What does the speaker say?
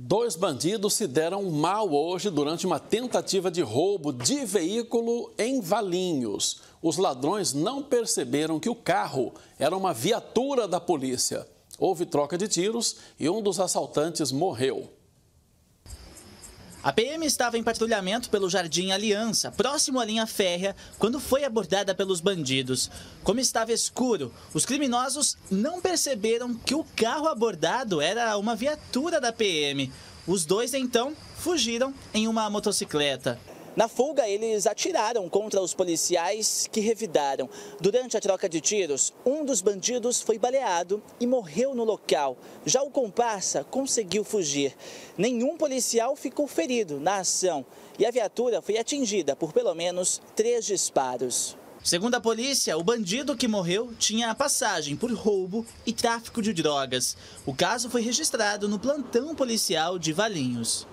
Dois bandidos se deram mal hoje durante uma tentativa de roubo de veículo em Valinhos. Os ladrões não perceberam que o carro era uma viatura da polícia. Houve troca de tiros e um dos assaltantes morreu. A PM estava em patrulhamento pelo Jardim Aliança, próximo à linha férrea, quando foi abordada pelos bandidos. Como estava escuro, os criminosos não perceberam que o carro abordado era uma viatura da PM. Os dois então fugiram em uma motocicleta. Na fuga, eles atiraram contra os policiais que revidaram. Durante a troca de tiros, um dos bandidos foi baleado e morreu no local. Já o comparsa conseguiu fugir. Nenhum policial ficou ferido na ação e a viatura foi atingida por pelo menos três disparos. Segundo a polícia, o bandido que morreu tinha passagem por roubo e tráfico de drogas. O caso foi registrado no plantão policial de Valinhos.